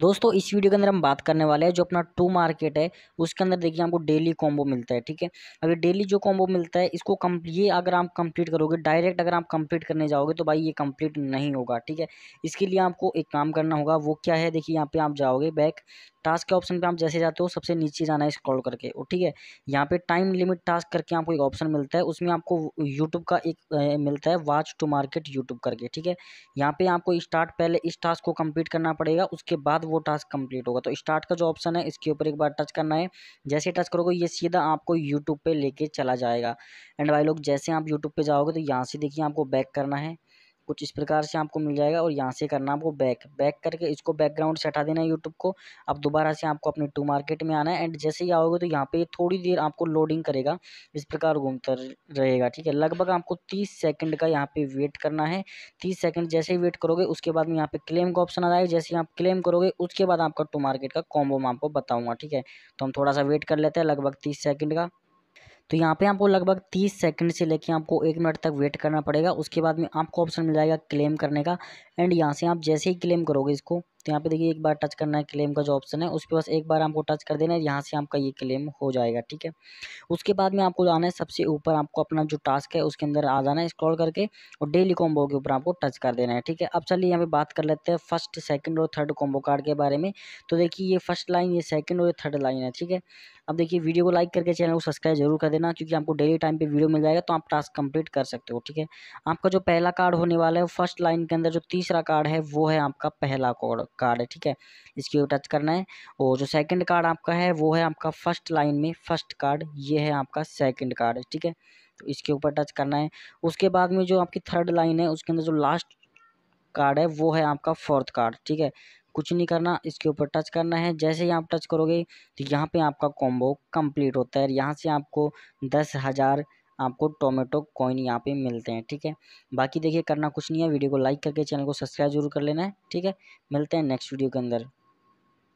दोस्तों इस वीडियो के अंदर हम बात करने वाले हैं जो अपना टू मार्केट है उसके अंदर देखिए आपको डेली कॉम्बो मिलता है ठीक है अभी डेली जो कॉम्बो मिलता है इसको कम ये अगर आप कंप्लीट करोगे डायरेक्ट अगर आप कंप्लीट करने जाओगे तो भाई ये कंप्लीट नहीं होगा ठीक है इसके लिए आपको एक काम करना होगा वो क्या है देखिए यहाँ पे आप जाओगे बैक टास्क के ऑप्शन पे आप जैसे जाते हो सबसे नीचे जाना है स्क्रॉल करके और ठीक है यहाँ पे टाइम लिमिट टास्क करके आपको एक ऑप्शन मिलता है उसमें आपको यूट्यूब का एक ए, मिलता है वाच टू मार्केट यूट्यूब करके ठीक है यहाँ पे आपको स्टार्ट पहले इस टास्क को कंप्लीट करना पड़ेगा उसके बाद वो टास्क कंप्लीट होगा तो स्टार्ट का जो ऑप्शन है इसके ऊपर एक बार टच करना है जैसे टच करोगे ये सीधा आपको यूट्यूब पर लेके चला जाएगा एंड भाई लोग जैसे आप यूट्यूब पर जाओगे तो यहाँ से देखिए आपको बैक करना है कुछ इस प्रकार से आपको मिल जाएगा और यहाँ से करना आपको बैक बैक करके इसको बैकग्राउंड से हटा देना है यूट्यूब को अब दोबारा से आपको अपने टू मार्केट में आना है एंड जैसे ही आओगे तो यहाँ पे थोड़ी देर आपको लोडिंग करेगा इस प्रकार घूमता रहेगा ठीक है लगभग आपको तीस सेकेंड का यहाँ पे वेट करना है तीस सेकेंड जैसे ही वेट करोगे उसके बाद में यहाँ पे क्लेम का ऑप्शन आ जाएगा जैसे ही आप क्लेम करोगे उसके बाद आपका टू मार्केट का कॉम्बो मैं आपको बताऊँगा ठीक है तो हम थोड़ा सा वेट कर लेते हैं लगभग तीस सेकेंड का तो यहाँ पे आपको लगभग तीस सेकंड से लेके आपको एक मिनट तक वेट करना पड़ेगा उसके बाद में आपको ऑप्शन मिल जाएगा क्लेम करने का एंड यहाँ से आप जैसे ही क्लेम करोगे इसको तो यहाँ पे देखिए एक बार टच करना है क्लेम का जो ऑप्शन है उस पर बस एक बार आपको टच कर देना है यहाँ से आपका ये क्लेम हो जाएगा ठीक है उसके बाद में आपको जाना है सबसे ऊपर आपको अपना जो टास्क है उसके अंदर आ जाना है स्क्रॉल करके और डेली कॉम्बो के ऊपर आपको टच कर देना है ठीक है अब चलिए यहाँ पे बात कर लेते हैं फर्स्ट सेकंड और थर्ड कॉम्बो कार्ड के बारे में तो देखिए ये फर्स्ट लाइन ये सेकेंड और ये थर्ड लाइन है ठीक है अब देखिए वीडियो को लाइक करके चैनल को सब्सक्राइब जरूर कर देना क्योंकि आपको डेली टाइम पे वीडियो मिल जाएगा तो आप टास्क कंप्लीट कर सकते हो ठीक है आपका जो पहला कार्ड होने वाला है फर्स्ट लाइन के अंदर जो तीसरा कार्ड है वो है आपका पहला कार्ड कार्ड है ठीक है इसकी ऊपर टच करना है और जो सेकंड कार्ड आपका है वो है आपका फर्स्ट लाइन में फर्स्ट कार्ड ये है आपका सेकंड कार्ड ठीक है तो इसके ऊपर टच करना है उसके बाद में जो आपकी थर्ड लाइन है उसके अंदर जो लास्ट कार्ड है वो है आपका फोर्थ कार्ड ठीक है कुछ नहीं करना इसके ऊपर टच करना है जैसे ही आप टच करोगे तो यहाँ पे आपका कॉम्बो कंप्लीट होता है यहाँ से आपको दस हज़ार आपको टोमेटो कॉइन यहाँ पे मिलते हैं ठीक है बाकी देखिए करना कुछ नहीं है वीडियो को लाइक करके चैनल को सब्सक्राइब जरूर कर लेना है ठीक है मिलते हैं नेक्स्ट वीडियो के अंदर